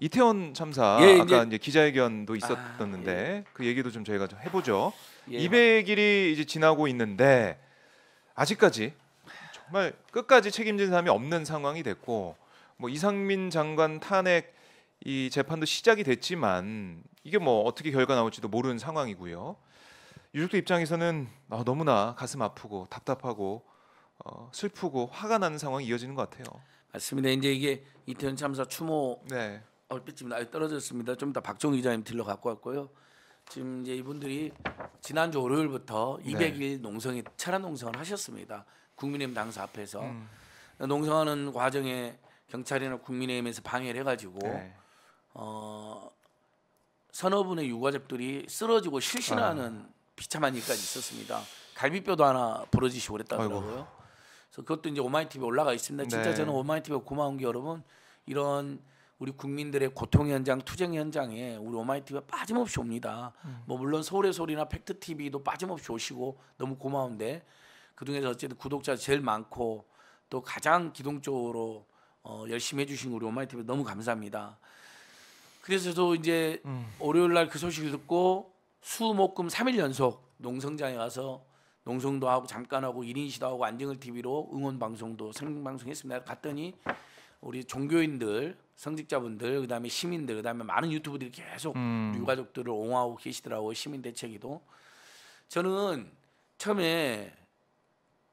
이태원 참사 예, 아까 이제 기자회견도 아, 있었었는데 예. 그 얘기도 좀 저희가 좀 해보죠. 예. 200일이 이제 지나고 있는데 아직까지 정말 끝까지 책임진 사람이 없는 상황이 됐고 뭐 이상민 장관 탄핵 이 재판도 시작이 됐지만 이게 뭐 어떻게 결과 나올지도 모르는 상황이고요. 유족들 입장에서는 아, 너무나 가슴 아프고 답답하고 어, 슬프고 화가 나는 상황이 이어지는 것 같아요. 맞습니다. 이제 이게 이태원 참사 추모 네, 얼핏 지금 아 떨어졌습니다. 좀 이따 박종 기자님 들러 갖고 왔고요. 지금 이제 이분들이 지난주 월요일부터 200일 농성이 차량 농성을 하셨습니다. 국민의힘 당사 앞에서 음. 농성하는 과정에 경찰이나 국민의힘에서 방해를 해가지고 네. 어, 서너 분의 유가족들이 쓰러지고 실신하는 아. 비참한 일까지 있었습니다. 갈비뼈도 하나 부러지시고 그랬다더라고요. 그래서 그것도 이제 오마이티 v 에 올라가 있습니다. 진짜 네. 저는 오마이티 v 에 고마운 게 여러분 이런 우리 국민들의 고통 현장, 투쟁 현장에 우리 오마이 티 v 가 빠짐없이 옵니다. 음. 뭐 물론 서울의 소리나 팩트 TV도 빠짐없이 오시고 너무 고마운데 그 중에서 어쨌든 구독자 제일 많고 또 가장 기동적으로 어, 열심히 해주신 우리 오마이 TV 너무 감사합니다. 그래서 저 이제 음. 월요일 날 그 소식을 듣고 수목금 3일 연속 농성장에 와서 농성도 하고 잠깐 하고 1인 시도 하고 안정을 TV로 응원 방송도 생 방송했습니다. 갔더니 우리 종교인들 성직자분들 그다음에 시민들 그다음에 많은 유튜브들이 계속 음. 유가족들을 옹호하고 계시더라고요 시민 대책이도 저는 처음에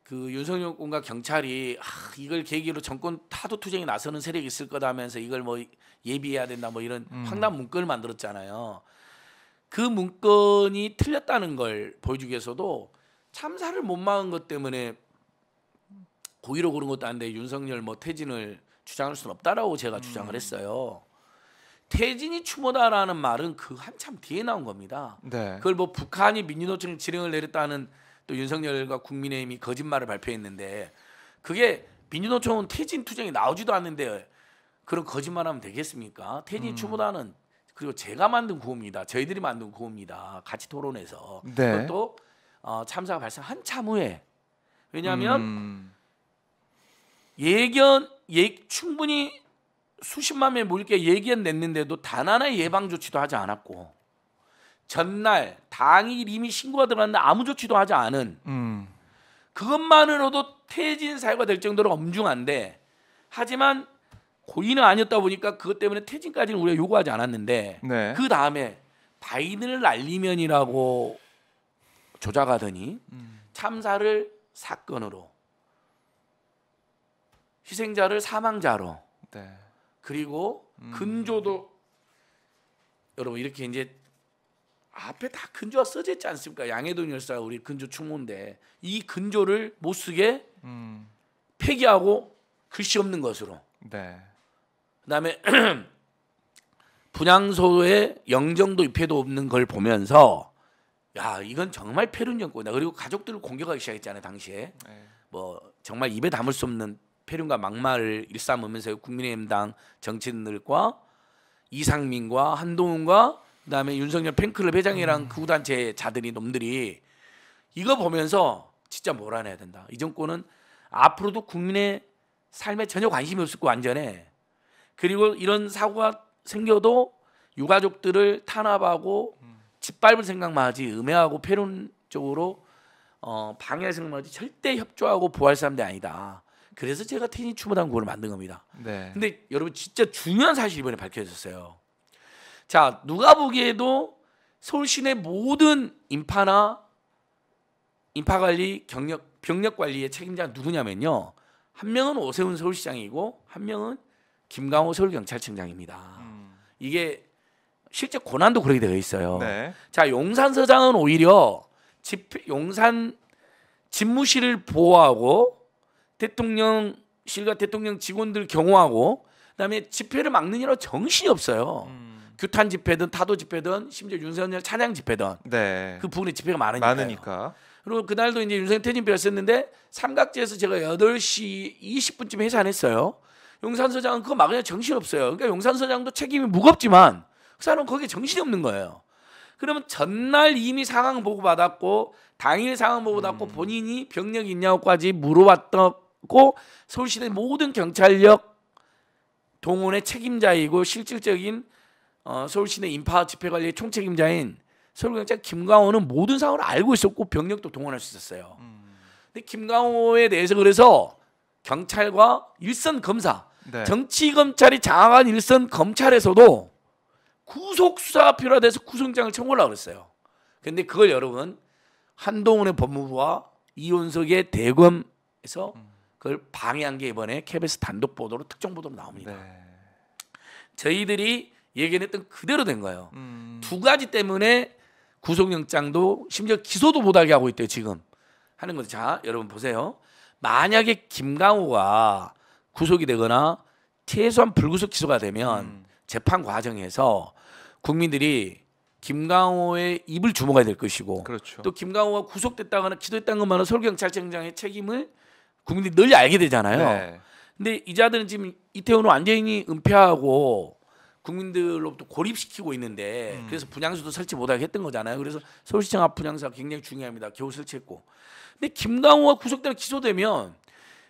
그 윤석열 군과 경찰이 아, 이걸 계기로 정권 타도 투쟁이 나서는 세력이 있을 거다 하면서 이걸 뭐 예비해야 된다 뭐 이런 음. 황당 문건을 만들었잖아요. 그 문건이 틀렸다는 걸 보여주기 위해서도 참사를 못 막은 것 때문에 고의로 그런 것도 아닌데 윤석열 뭐 퇴진을 주장할 수는 없다라고 제가 주장을 음. 했어요. 태진이 추모다라는 말은 그 한참 뒤에 나온 겁니다. 네. 그걸 뭐 북한이 민주노총 지령을 내렸다는 또 윤석열과 국민의힘이 거짓말을 발표했는데 그게 민주노총은 태진 투쟁이 나오지도 않는데 그런 거짓말하면 되겠습니까? 태진 음. 추모다는 그리고 제가 만든 구호입니다. 저희들이 만든 구호입니다. 같이 토론해서 네. 그것도 어, 참사가 발생 한참 후에 왜냐하면 음. 예견 예, 충분히 수십만 명이 모일게 얘기는 냈는데도 단 하나의 예방 조치도 하지 않았고 전날 당일 이미 신고가 들어갔는데 아무 조치도 하지 않은 음. 그것만으로도 퇴진 사유가 될 정도로 엄중한데 하지만 고의는 아니었다 보니까 그것 때문에 퇴진까지는 우리가 요구하지 않았는데 네. 그 다음에 바이든을 날리면이라고 조작하더니 음. 참사를 사건으로 희생자를 사망자로 네. 그리고 음. 근조도 여러분 이렇게 이제 앞에 다 근조가 써져 있지 않습니까? 양해돈 열사 우리 근조 충무인데 이 근조를 못 쓰게 음. 폐기하고 글씨 없는 것으로. 네. 그다음에 분양소에 영정도 입회도 없는 걸 보면서 야 이건 정말 폐륜 정권이다. 그리고 가족들을 공격하기 시작했잖아요 당시에. 네. 뭐 정말 입에 담을 수 없는 폐륜과 막말을 일삼으면서 국민의힘당 정치인들과 이상민과 한동훈과 그다음에 윤석열 팬클럽 회장이랑 음. 구단체 자들이 놈들이 이거 보면서 진짜 몰아내야 된다. 이 정권은 앞으로도 국민의 삶에 전혀 관심이 없을 거 완전해. 그리고 이런 사고가 생겨도 유가족들을 탄압하고 음. 짓밟을 생각만 하지 음해하고 폐륜 쪽으로 어, 방해할 생각만 하지 절대 협조하고 보호할 사람들이 아니다. 그래서 제가 테니 추모단 곡을 만든 겁니다. 네. 근데 여러분 진짜 중요한 사실 이번에 밝혀졌어요. 자 누가 보기에도 서울 시내 모든 인파나 인파 관리 경력 병력 관리의 책임자는 누구냐면요. 한 명은 오세훈 서울시장이고 한 명은 김강호 서울경찰청장입니다. 음. 이게 실제 권한도 그렇게 되어 있어요. 네. 자 용산서장은 오히려 집 용산 집무실을 보호하고 대통령실과 대통령 직원들 경호하고 그다음에 집회를 막는일라 정신이 없어요. 음. 규탄 집회든 타도 집회든 심지어 윤석열 찬양 집회든 네. 그 부분에 집회가 많으니까요. 많으니까. 그리고 그날도 이제 윤석열 퇴진비를 했는데 삼각지에서 제가 8시 20분쯤에 해산했어요. 용산서장은 그거 막으려 정신없어요. 그러니까 용산서장도 책임이 무겁지만 그 사람은 거기에 정신이 없는 거예요. 그러면 전날 이미 상황 보고 받았고 당일 상황 보고 받았고 음. 본인이 병력이 있냐고까지 물어봤던 고 서울시내 모든 경찰력 동원의 책임자이고 실질적인 어, 서울시내 인파 집회관리의 총책임자인 서울경찰 김강호는 모든 상황을 알고 있었고 병력도 동원할 수 있었어요. 음. 근데 김강호에 대해서 그래서 경찰과 일선 검사, 네. 정치 검찰이 장악한 일선 검찰에서도 구속 수사가 필요하다해서 구속장을 청구하려 그랬어요. 근데 그걸 여러분 한동훈의 법무부와 이원석의 대검에서 음. 그걸 방해한 게 이번에 KBS 단독 보도로 특정 보도로 나옵니다. 네. 저희들이 얘기했던 그대로 된 거예요. 음. 두 가지 때문에 구속영장도 심지어 기소도 못하게 하고 있대요 지금 하는 거죠. 자 여러분 보세요. 만약에 김강호가 구속이 되거나 최소한 불구속 기소가 되면 음. 재판 과정에서 국민들이 김강호의 입을 주목해야 될 것이고 그렇죠. 또 김강호가 구속됐다거나 기소했다는 것만은 서울경찰청장의 책임을 국민들이 늘 알게 되잖아요. 네. 근데 이자들은 지금 이태원을 완전히 은폐하고 국민들로부터 고립시키고 있는데 음. 그래서 분양소도 설치 못하게 했던 거잖아요. 그래서 서울시청 앞 분양소가 굉장히 중요합니다. 겨우 설치했고. 근데 김강호가 구속되면 기소되면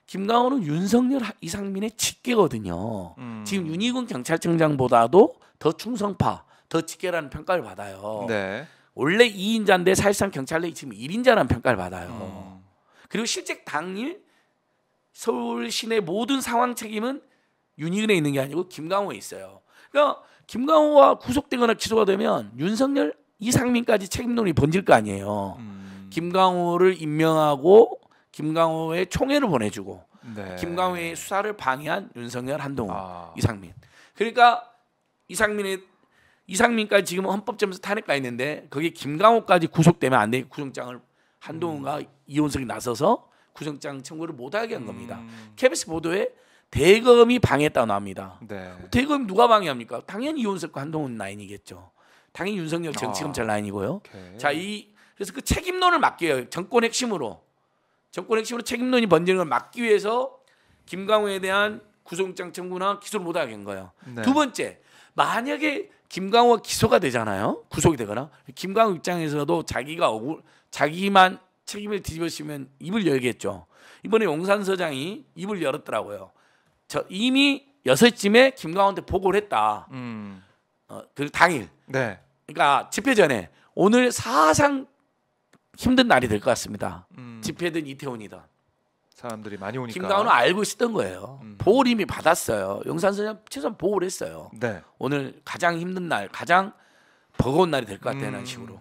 김강호는 윤석열 이상민의 직계거든요. 음. 지금 윤희근 경찰청장보다도 더 충성파, 더 직계라는 평가를 받아요. 네. 원래 2인자인데 사실상 경찰 내이 지금 1인자라는 평가를 받아요. 음. 그리고 실제 당일 서울 시내 모든 상황 책임은 윤희은에 있는 게 아니고 김강호에 있어요. 그러니까 김강호가 구속되거나 기소가 되면 윤석열, 이상민까지 책임론이 번질 거 아니에요. 음. 김강호를 임명하고 김강호의 총회를 보내주고 네. 김강호의 수사를 방해한 윤석열, 한동훈, 아. 이상민. 그러니까 이상민의 이상민까지 지금 헌법재판소 탄핵가 있는데 거기에 김강호까지 구속되면 안 돼. 구속장을 한동훈과 음. 이혼석이 나서서 구속장 청구를 못하게 한 겁니다. 음. KBS 보도에 대검이 방해했다고 나옵니다. 네. 대검 누가 방해합니까? 당연히 이혼석과 한동훈 라인이겠죠. 당연히 윤석열 정치검찰 아. 라인이고요. 자, 이 그래서 그 책임론을 막기 위해 정권 핵심으로 정권 핵심으로 책임론이 번지는 걸 막기 위해서 김강호에 대한 구속영장 청구나 기소를 못하게 한 거예요. 네. 두 번째, 만약에 김강호가 기소가 되잖아요. 구속이 되거나 김강호 입장에서도 자기가 억울, 자기만 책임을 뒤집으시면 입을 열겠죠. 이번에 용산서장이 입을 열었더라고요. 저 이미 여섯쯤에 김광한테 보고를 했다. 음. 어, 그 당일. 네. 그러니까 집회 전에 오늘 사상 힘든 날이 될 것 같습니다. 음. 집회든 이태원이든. 사람들이 많이 오니까. 김광원은 알고 있었던 거예요. 음. 보호를 이미 받았어요. 용산서장 최소한 보호를 했어요. 네. 오늘 가장 힘든 날, 가장 버거운 날이 될 것 같다는 음. 식으로.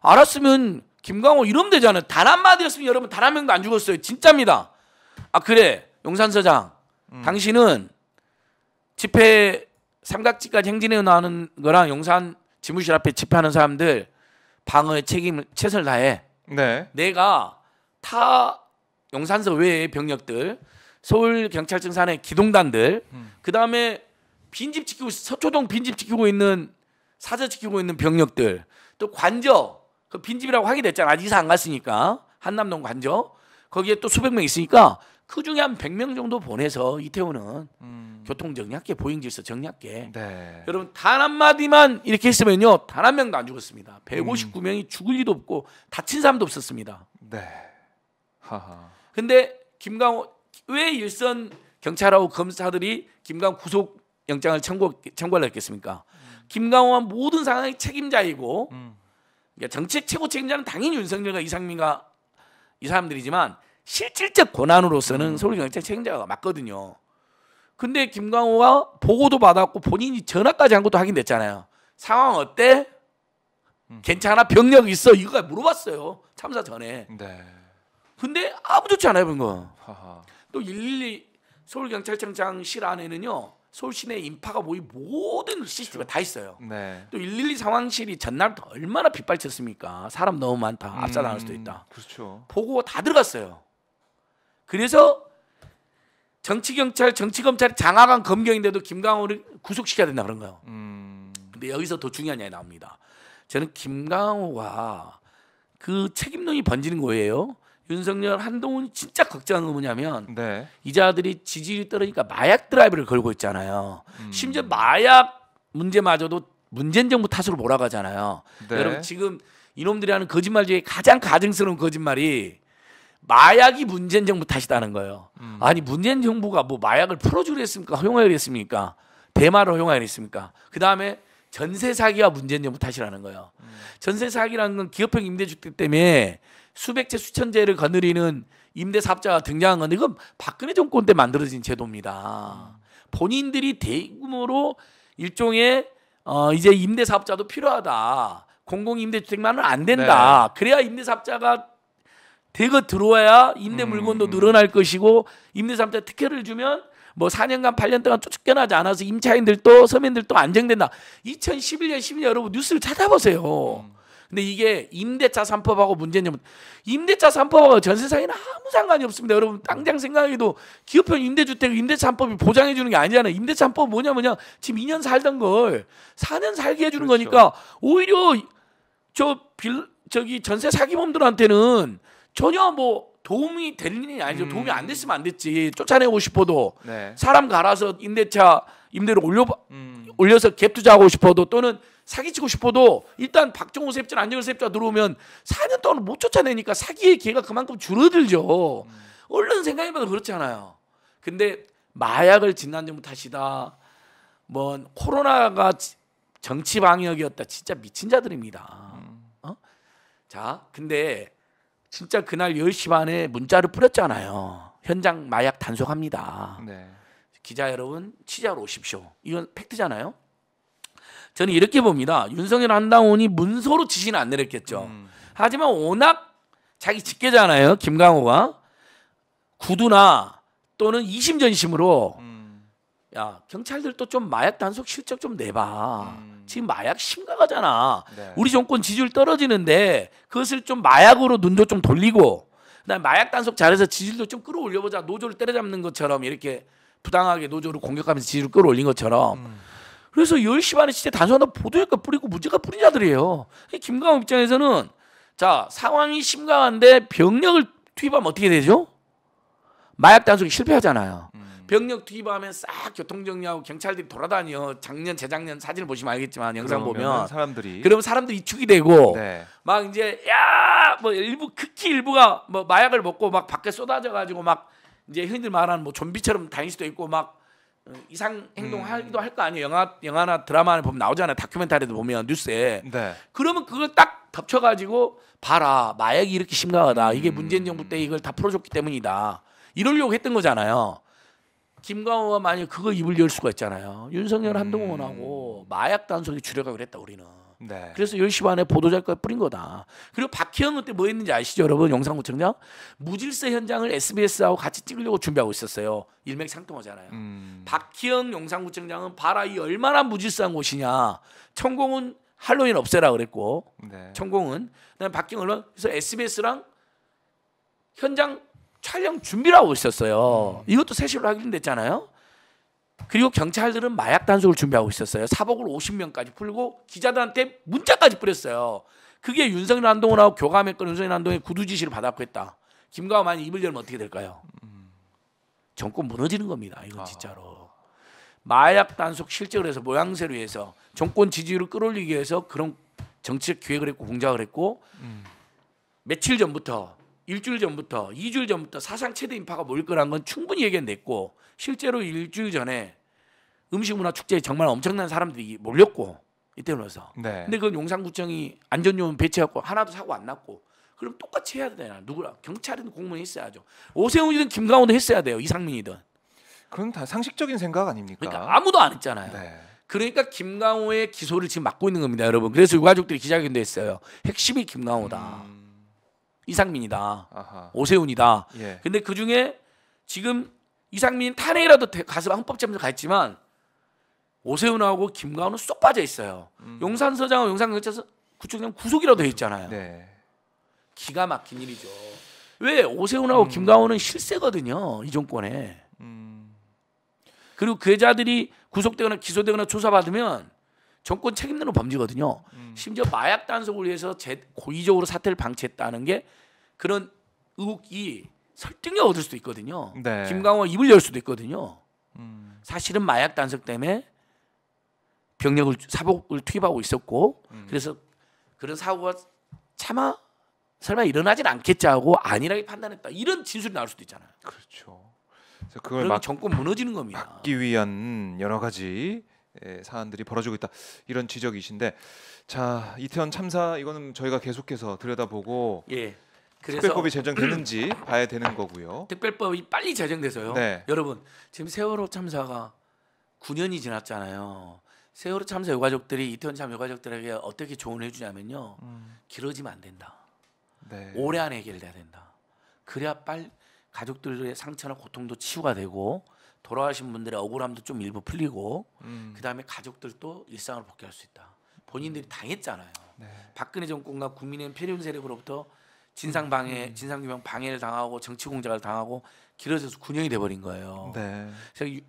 알았으면 김광호 이러면 되잖아요. 단 한마디였으면 여러분 단한 명도 안 죽었어요. 진짜입니다. 아 그래 용산서장 음. 당신은 집회 삼각지까지 행진해 나오는 거랑 용산 지무실 앞에 집회하는 사람들 방어의 책임 을 최선을 다해. 네. 내가 타 용산서 외의 병력들 서울 경찰청 산의 기동단들 음. 그다음에 빈집 지키고 서초동 빈집 지키고 있는 사저 지키고 있는 병력들 또 관저 그 빈집이라고 하게 됐잖아. 아직 이사 안 갔으니까. 한남동 관저. 거기에 또 수백 명 있으니까 그 중에 한 100명 정도 보내서 이태원은 음. 교통 정리할게, 보행 질서 정리할게. 네. 여러분 단 한마디만 이렇게 했으면요. 단 한 명도 안 죽었습니다. 159명이 음. 죽을 리도 없고 다친 사람도 없었습니다. 네. 하하. 근데 김강호 왜 일선 경찰하고 검사들이 김강 구속 영장을 청구 청구하려 했겠습니까? 음. 김강호와 모든 상황의 책임자이고 음. 그러니까 정책 최고 책임자는 당연히 윤석열과 이상민과 이 사람들이지만 실질적 권한으로서는 음. 서울경찰 책임자가 맞거든요. 근데 김광호가 보고도 받았고 본인이 전화까지 한 것도 확인됐잖아요. 상황 어때? 음. 괜찮아? 병력 있어? 이거 물어봤어요. 참사 전에. 네. 근데 아무 좋지 않아요, 그 거. 또112 서울경찰청장실 안에는요. 서울시내 인파가 모인 모든 시스템에 그렇죠. 다 있어요. 네. 또112 상황실이 전날부터 얼마나 빗발쳤습니까? 사람 너무 많다. 음, 압사당할 수도 있다. 그렇죠. 보고 다 들어갔어요. 그래서 정치경찰, 정치검찰 장하강 검경인데도 김강호를 구속시켜야 된다 그런 거예요. 음. 근데 여기서 더 중요한 이야기 나옵니다. 저는 김강호가 그 책임론이 번지는 거예요. 윤석열 한동훈이 진짜 걱정하는 거 뭐냐면 네. 이 자들이 지지율이 떨어지니까 마약 드라이브를 걸고 있잖아요. 음. 심지어 마약 문제마저도 문재인 정부 탓으로 몰아가잖아요. 네. 여러분 지금 이놈들이 하는 거짓말 중에 가장 가증스러운 거짓말이 마약이 문재인 정부 탓이다는 거예요. 음. 아니 문재인 정부가 뭐 마약을 풀어주려 했습니까? 허용하려 했습니까? 대마를 허용하려 했습니까? 그 다음에 전세 사기와 문재인 정부 탓이라는 거예요. 음. 전세 사기라는 건 기업형 임대주택 때문에 수백채 수천채를 거느리는 임대사업자가 등장한 건데 이건 박근혜 정권 때 만들어진 제도입니다. 본인들이 대규모로 일종의 어 이제 임대사업자도 필요하다. 공공임대주택만은 안 된다. 네. 그래야 임대사업자가 대거 들어와야 임대 물건도 음. 늘어날 것이고 임대사업자 특혜를 주면 뭐 4년간 8년 동안 쫓겨나지 않아서 임차인들도 서민들도 안정된다. 2011년 12년 여러분 뉴스를 찾아보세요. 음. 근데 이게 임대차 3법하고 문제냐면 임대차 3법하고 전세 사이는 아무 상관이 없습니다. 여러분 당장 생각해도 기업형 임대주택 임대차 3법이 보장해 주는 게 아니잖아요. 임대차 3법 뭐냐면냐 지금 2년 살던 걸 4년 살게 해 주는 그렇죠. 거니까 오히려 저 빌 저기 전세 사기범들한테는 전혀 뭐 도움이 될 일이 아니죠. 음. 도움이 안 됐으면 안 됐지. 쫓아내고 싶어도 네. 사람 갈아서 임대차 임대료 올려 음. 올려서 갭 투자하고 싶어도 또는 사기치고 싶어도 일단 박정호 세입자나 안정호 세입자가 들어오면 4년 동안 못 쫓아내니까 사기의 기회가 그만큼 줄어들죠. 음. 얼른 생각해봐도 그렇지않아요 근데 마약을 진단정부 탓이다. 뭐 코로나가 정치 방역이었다. 진짜 미친 자들입니다. 어? 자, 근데 진짜 그날 10시 반에 문자를 뿌렸잖아요. 현장 마약 단속합니다. 네. 기자 여러분 취재하러 오십시오. 이건 팩트잖아요. 저는 이렇게 봅니다. 윤석열 한당원이 문서로 지시는 안 내렸겠죠. 음. 하지만 워낙 자기 직계잖아요. 김강호가 구두나 또는 이심전심으로 음. 야 경찰들도 좀 마약 단속 실적 좀 내봐. 음. 지금 마약 심각하잖아. 네. 우리 정권 지지율 떨어지는데 그것을 좀 마약으로 눈도 좀 돌리고 그다음 마약 단속 잘해서 지지율도 좀 끌어올려보자. 노조를 때려잡는 것처럼 이렇게 부당하게 노조를 공격하면서 지지율 끌어올린 것처럼. 음. 그래서 10시 반에 진짜 단순 하나 보도니까 뿌리고 문제가 뿌린 자들이에요. 김강호 입장에서는 자, 상황이 심각한데 병력을 투입하면 어떻게 되죠? 마약 단속이 실패하잖아요. 음. 병력 투입하면 싹 교통정리하고 경찰들이 돌아다녀. 작년, 재작년 사진을 보시면 알겠지만 영상 보면 사람들이 그러면 사람들이 이축이 되고 네. 막 이제 야 뭐 일부 극히 일부가 뭐 마약을 먹고 막 밖에 쏟아져 가지고 막 이제 흔히들 말하는 뭐 좀비처럼 다닐 수도 있고 막 어, 이상 행동하기도 음. 할거 아니에요. 영화 영화나 드라마를 보면 나오잖아요. 다큐멘터리도 보면 뉴스에. 네. 그러면 그걸 딱 덮쳐 가지고 봐라. 마약이 이렇게 심각하다. 이게 음. 문재인 정부 때 이걸 다 풀어줬기 때문이다. 이러려고 했던 거잖아요. 김광호가 만약 그거 입을 열 수가 있잖아요. 윤석열 음. 한동훈하고 마약 단속이 줄여가 그랬다 우리는. 네. 그래서 10시 반에 보도자료까지 뿌린 거다. 그리고 박희영 그때 뭐 했는지 아시죠, 여러분? 용산구청장 무질서 현장을 SBS하고 같이 찍으려고 준비하고 있었어요. 일맥상통하잖아요. 음. 박희영 용산구청장은 봐라 이 얼마나 무질서한 곳이냐. 천공은 할로윈 없애라 그랬고 네. 천공은 그다음에 박희영 얼마 그래서 SBS랑 현장 촬영 준비를 하고 있었어요. 음. 이것도 세시로 하긴 됐잖아요. 그리고 경찰들은 마약 단속을 준비하고 있었어요. 사복을 50명까지 풀고 기자들한테 문자까지 뿌렸어요. 그게 윤석열 한동훈하고 교감했던 윤석열 한동훈이 구두 지시를 받았고 했다. 김가호 만이 입을 열면 어떻게 될까요? 정권 무너지는 겁니다. 이건 아. 진짜로. 마약 단속 실적을 해서 모양새로 해서 정권 지지율을 끌어올리기 위해서 그런 정책 기획을 했고 공작을 했고 음. 며칠 전부터 일주일 전부터, 이주일 전부터 사상 최대 인파가 모일 거란 건 충분히 예견됐고 실제로 일주일 전에 음식문화 축제에 정말 엄청난 사람들이 몰렸고 이때로서. 네. 근데 그 용산구청이 안전요원 배치하고 하나도 사고 안 났고 그럼 똑같이 해야 되나? 누구라 경찰은 공무원 했어야죠. 오세훈이든 김강호도 했어야 돼요. 이상민이든. 그건 다 상식적인 생각 아닙니까? 그러니까 아무도 안 했잖아요. 네. 그러니까 김강호의 기소를 지금 막고 있는 겁니다, 여러분. 그래서 유가족들이 기자회견도 했어요. 핵심이 김강호다. 음... 이상민이다. 아하. 오세훈이다. 예. 근데 그 중에 지금 이상민 탄핵이라도 가서 헌법재판소 가 있지만 오세훈하고 김가훈은 쏙 빠져 있어요. 음. 용산서장하고 용산경찰서 구청장 구속이라도 돼 있잖아요. 네. 기가 막힌 일이죠. 왜 오세훈하고 음. 김가훈은 실세거든요 이 정권에. 음. 그리고 그 여자들이 구속되거나 기소되거나 조사받으면 정권 책임론의 범죄거든요. 음. 심지어 마약 단속을 위해서 제, 고의적으로 사태를 방치했다는 게 그런 의혹이 설득력 얻을 수도 있거든요. 네. 김강호 입을 열 수도 있거든요. 음. 사실은 마약 단속 때문에 병력을 사복을 투입하고 있었고 음. 그래서 그런 사고가 차마 설마 일어나진 않겠지 하고 안일하게 판단했다 이런 진술이 나올 수도 있잖아요. 그렇죠. 그래서 그걸 막 정권 무너지는 겁니다. 막기 위한 여러 가지 예, 사안들이 벌어지고 있다 이런 지적이신데 자 이태원 참사 이거는 저희가 계속해서 들여다보고 예. 특별법이 제정되는지 봐야 되는 거고요. 특별법이 빨리 제정돼서요. 네. 여러분 지금 세월호 참사가 9년이 지났잖아요. 세월호 참사 유가족들이 이태원 참사 유가족들에게 어떻게 조언해 주냐면요. 음. 길어지면 안 된다. 네. 올해 안 해결돼야 된다. 그래야 빨리 가족들의 상처나 고통도 치유가 되고 돌아가신 분들의 억울함도 좀 일부 풀리고 음. 그다음에 가족들도 일상을 복귀할 수 있다. 본인들이 음. 당했잖아요. 네. 박근혜 정권과 국민의힘 폐륜 세력으로부터 진상 방해, 음. 음. 진상 규명 방해를 당하고 정치 공작을 당하고 길어져서 군형이 돼버린 거예요. 네.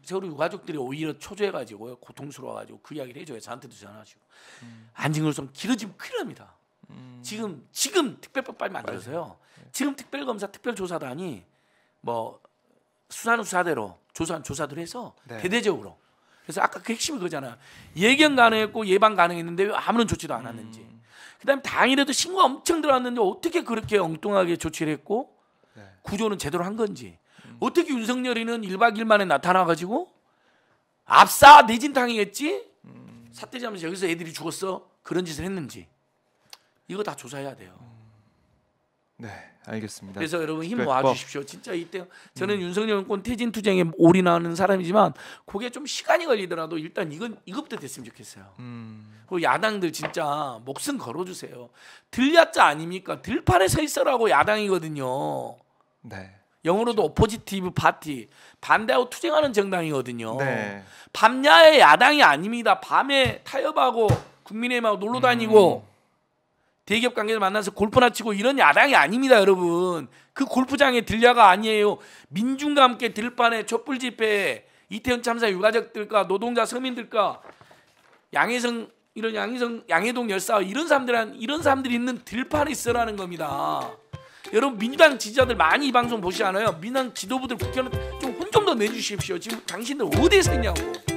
세월호 유가족들이 오히려 초조해가지고 고통스러워가지고 그 이야기를 해줘요. 저한테도 전화하시고 음. 안징글좀 길어지면 큰일 납니다. 음. 지금 지금 특별법 빨리 만들어서요. 네. 지금 특별검사 특별조사단이 뭐 수사는 수사대로 조사는 조사들 해서 네. 대대적으로 그래서 아까 그 핵심이 그거잖아 예견 가능했고 예방 가능했는데 왜 아무런 조치도 안 하는지 음. 그다음에 당일에도 신고 가 엄청 들어왔는데 어떻게 그렇게 엉뚱하게 조치를 했고 네. 구조는 제대로 한 건지 음. 어떻게 윤석열이는 1박 2일 만에 나타나가지고 압사 내진탕이겠지 음. 사태자면서 여기서 애들이 죽었어 그런 짓을 했는지 이거 다 조사해야 돼요. 음. 네, 알겠습니다. 그래서 여러분 힘 모아 주십시오. 진짜 이때 저는 음. 윤석열 권 퇴진 투쟁에 올인하는 사람이지만 그게 좀 시간이 걸리더라도 일단 이건 이것부터 됐으면 좋겠어요. 음. 그리고 야당들 진짜 목숨 걸어 주세요. 들야자 아닙니까? 들판에 서 있어라고 야당이거든요. 네. 영어로도 오포지티브 그렇죠. 파티 반대하고 투쟁하는 정당이거든요. 네. 밤야의 야당이 아닙니다. 밤에 타협하고 국민의힘하고 놀러 음. 다니고 음. 대기업 관계를 만나서 골프나 치고 이런 야당이 아닙니다, 여러분. 그 골프장에 들려가 아니에요. 민중과 함께 들판에 촛불 집회, 이태원 참사 유가족들과 노동자 서민들과 양해성 이런 양해성 양해동 열사 이런 사람들한 이런 사람들이 있는 들판에 있어라는 겁니다. 여러분 민주당 지지자들 많이 이 방송 보시잖아요. 민주당 지도부들 국회의원 좀혼 좀 더 내주십시오. 지금 당신들 어디에 있냐고.